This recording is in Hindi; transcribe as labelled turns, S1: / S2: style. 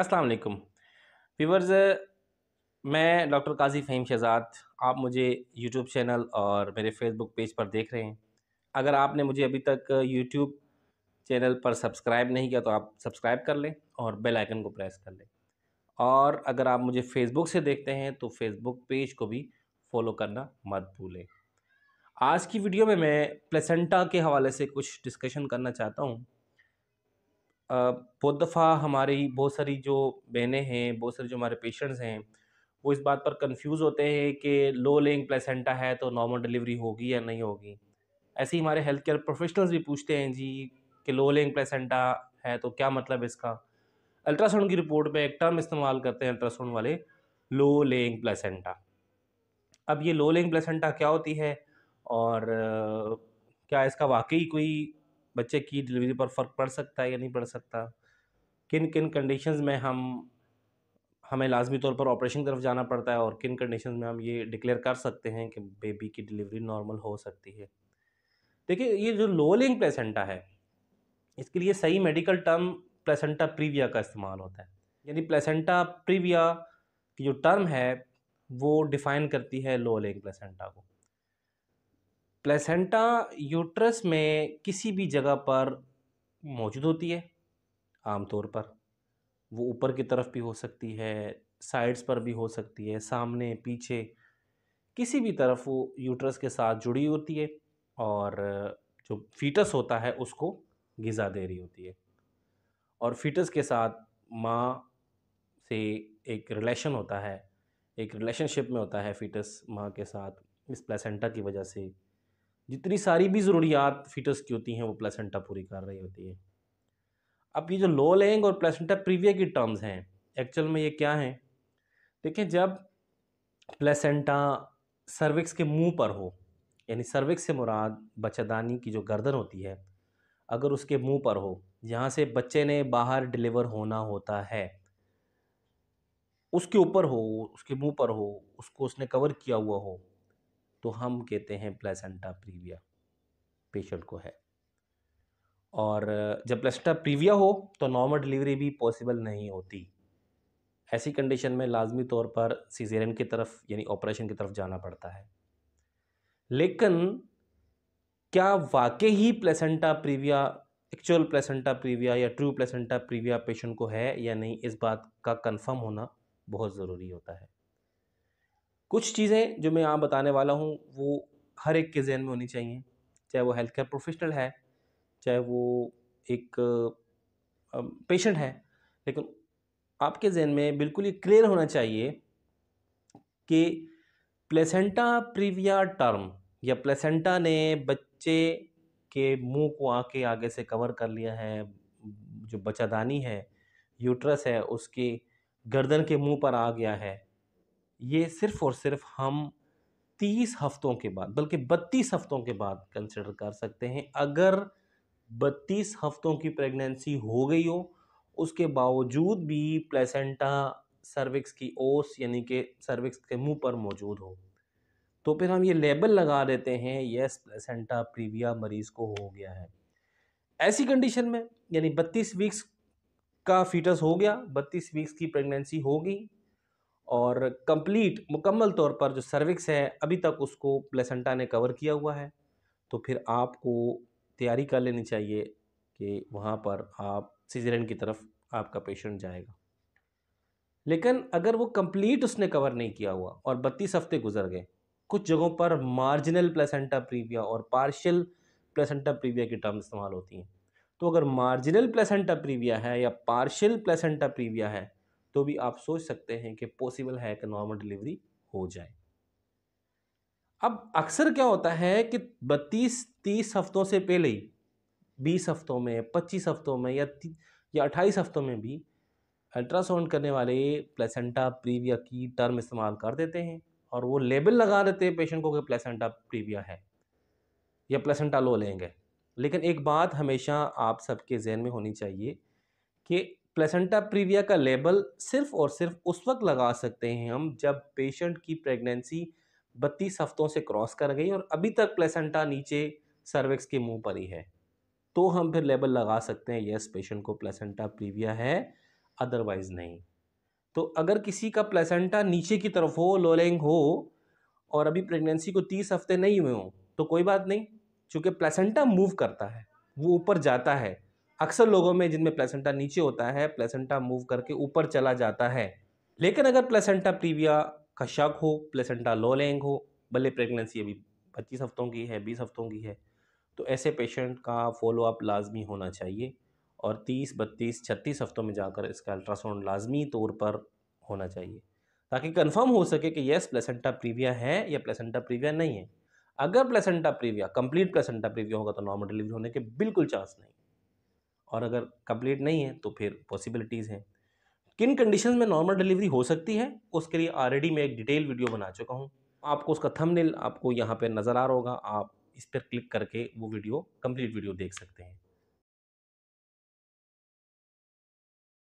S1: अस्सलाम वालेकुम व्यूवर्स मैं डॉक्टर काजी फ़हीम शहजाद आप मुझे यूट्यूब चैनल और मेरे फेसबुक पेज पर देख रहे हैं अगर आपने मुझे अभी तक यूट्यूब चैनल पर सब्सक्राइब नहीं किया तो आप सब्सक्राइब कर लें और बेल आइकन को प्रेस कर लें और अगर आप मुझे फ़ेसबुक से देखते हैं तो फ़ेसबुक पेज को भी फॉलो करना मत भूलें आज की वीडियो में मैं प्लेसेंटा के हवाले से कुछ डिस्कशन करना चाहता हूँ बहुत दफ़ा हमारी बहुत सारी जो बहनें हैं बहुत सारे जो हमारे पेशेंट्स हैं वो इस बात पर कंफ्यूज होते हैं कि लो लेंग प्लेसेंटा है तो नॉर्मल डिलीवरी होगी या नहीं होगी ऐसे ही हमारे हेल्थ केयर प्रोफेशनल्स भी पूछते हैं जी कि लो लेंग प्लेसेंटा है तो क्या मतलब इसका अल्ट्रासाउंड की रिपोर्ट में एक टर्म इस्तेमाल करते हैं अल्ट्रासाउंड वाले लो लेंग प्लेसेंटा अब ये लो लेंग प्लेसेंटा क्या होती है और क्या इसका वाकई कोई बच्चे की डिलीवरी पर फ़र्क पड़ सकता है या नहीं पड़ सकता किन किन कंडीशंस में हम हमें लाजमी तौर पर ऑपरेशन की तरफ जाना पड़ता है और किन कंडीशन में हम ये डिक्लेयर कर सकते हैं कि बेबी की डिलीवरी नॉर्मल हो सकती है देखिए ये जो लोलिंग प्लेसेंटा है इसके लिए सही मेडिकल टर्म प्लेसेंटा प्रीविया का इस्तेमाल होता है यानी प्लेसेंटा प्रीविया की जो टर्म है वो डिफ़ाइन करती है लोलिंग प्लेसेंटा को प्लेसेंटा यूट्रस में किसी भी जगह पर मौजूद होती है आमतौर पर वो ऊपर की तरफ भी हो सकती है साइड्स पर भी हो सकती है सामने पीछे किसी भी तरफ वो यूट्रस के साथ जुड़ी होती है और जो फीटस होता है उसको गिज़ा दे रही होती है और फीटस के साथ माँ से एक रिलेशन होता है एक रिलेशनशिप में होता है फीटस माँ के साथ इस प्लेसेंटा की वजह से जितनी सारी भी ज़रूरियात फीटस की होती हैं वो प्लेसेंटा पूरी कर रही होती है अब ये जो लो लेंग और प्लेसेंटा प्रीविया की टर्म्स हैं एक्चुअल में ये क्या हैं देखें जब प्लेसेंटा सर्विक्स के मुंह पर हो यानी सर्विक्स से मुराद बच्चादानी की जो गर्दन होती है अगर उसके मुंह पर हो जहाँ से बच्चे ने बाहर डिलीवर होना होता है उसके ऊपर हो उसके मुंह पर हो उसको उसने कवर किया हुआ हो तो हम कहते हैं प्लेसेंटा प्रीविया पेशेंट को है और जब प्लेसेंटा प्रीविया हो तो नॉर्मल डिलीवरी भी पॉसिबल नहीं होती ऐसी कंडीशन में लाजमी तौर पर सीजेरियन की तरफ यानी ऑपरेशन की तरफ जाना पड़ता है लेकिन क्या वाकई ही placenta previa actual placenta previa या ट्रू प्लेसेंटा प्रीविया पेशेंट को है या नहीं इस बात का कंफर्म होना बहुत ज़रूरी होता है कुछ चीज़ें जो मैं यहाँ बताने वाला हूँ वो हर एक के जहन में होनी चाहिए चाहे वो हेल्थ केयर प्रोफेशनल है चाहे वो एक पेशेंट है लेकिन आपके जहन में बिल्कुल ये क्लियर होना चाहिए कि प्लेसेंटा प्रीविया टर्म या प्लेसेंटा ने बच्चे के मुंह को आके आगे से कवर कर लिया है जो बचादानी है यूट्रस है उसके गर्दन के मुंह पर आ गया है ये सिर्फ और सिर्फ हम तीस हफ्तों के बाद बल्कि बत्तीस हफ्तों के बाद कंसिडर कर सकते हैं अगर बत्तीस हफ्तों की प्रेगनेंसी हो गई हो उसके बावजूद भी प्लेसेंटा सर्विक्स की ओस यानी कि सर्विक्स के मुंह पर मौजूद हो तो फिर हम ये लेबल लगा देते हैं यस प्लेसेंटा प्रीविया मरीज को हो गया है ऐसी कंडीशन में यानी बत्तीस वीक्स का फीटस हो गया बत्तीस वीक्स की प्रेगनेंसी होगी और कंप्लीट मुकम्मल तौर पर जो सर्विक्स है अभी तक उसको प्लेसेंटा ने कवर किया हुआ है तो फिर आपको तैयारी कर लेनी चाहिए कि वहाँ पर आप सीजरन की तरफ आपका पेशेंट जाएगा लेकिन अगर वो कंप्लीट उसने कवर नहीं किया हुआ और बत्तीस हफ्ते गुजर गए कुछ जगहों पर मार्जिनल प्लेसेंटा प्रीविया और पार्शियल प्लेसेंटा प्रीविया की टर्म इस्तेमाल होती हैं तो अगर मार्जिनल प्लेसेंटा प्रीविया है या पार्शियल प्लेसेंटा प्रीविया है तो भी आप सोच सकते हैं कि पॉसिबल है कि नॉर्मल डिलीवरी हो जाए अब अक्सर क्या होता है कि बत्तीस तीस हफ्तों से पहले ही बीस हफ्तों में पच्चीस हफ्तों में या या अट्ठाईस हफ्तों में भी अल्ट्रासाउंड करने वाले प्लेसेंटा प्रीविया की टर्म इस्तेमाल कर देते हैं और वो लेबल लगा देते हैं पेशेंट को कि प्लेसेंटा प्रीविया है या प्लेसेंटा लो लेंगे लेकिन एक बात हमेशा आप सबके जहन में होनी चाहिए कि प्लेसेंटा प्रीविया का लेबल सिर्फ और सिर्फ उस वक्त लगा सकते हैं हम जब पेशेंट की प्रेगनेंसी बत्तीस हफ्तों से क्रॉस कर गई और अभी तक प्लेसेंटा नीचे सर्विक्स के मुंह पर ही है तो हम फिर लेबल लगा सकते हैं यस पेशेंट को प्लेसेंटा प्रीविया है अदरवाइज़ नहीं तो अगर किसी का प्लेसेंटा नीचे की तरफ हो लोलेंग हो और अभी प्रेगनेंसी को तीस हफ्ते नहीं हुए हों तो कोई बात नहीं चूँकि प्लेसेंटा मूव करता है वो ऊपर जाता है अक्सर लोगों में जिनमें प्लेसेंटा नीचे होता है प्लेसेंटा मूव करके ऊपर चला जाता है लेकिन अगर प्लेसेंटा प्रीविया का शक हो प्लेसेंटा लो लैंग हो भले प्रेगनेंसी अभी पच्चीस हफ्तों की है बीस हफ्तों की है तो ऐसे पेशेंट का फॉलोअप लाजमी होना चाहिए और तीस बत्तीस छत्तीस हफ्तों में जाकर इसका अल्ट्रासाउंड लाजमी तौर पर होना चाहिए ताकि कन्फर्म हो सके कि येस प्लेसेंटा प्रीविया है या प्लेसेंटा प्रीविया नहीं है अगर placenta previa complete placenta previa होगा तो नॉर्मल डिलीवरी होने के बिल्कुल चांस नहीं और अगर कंप्लीट नहीं है तो फिर पॉसिबिलिटीज़ हैं किन कंडीशन में नॉर्मल डिलीवरी हो सकती है उसके लिए ऑलरेडी मैं एक डिटेल वीडियो बना चुका हूँ आपको उसका थंबनेल आपको यहाँ पर नज़र आ रहा होगा आप इस पर क्लिक करके वो वीडियो कंप्लीट वीडियो देख सकते हैं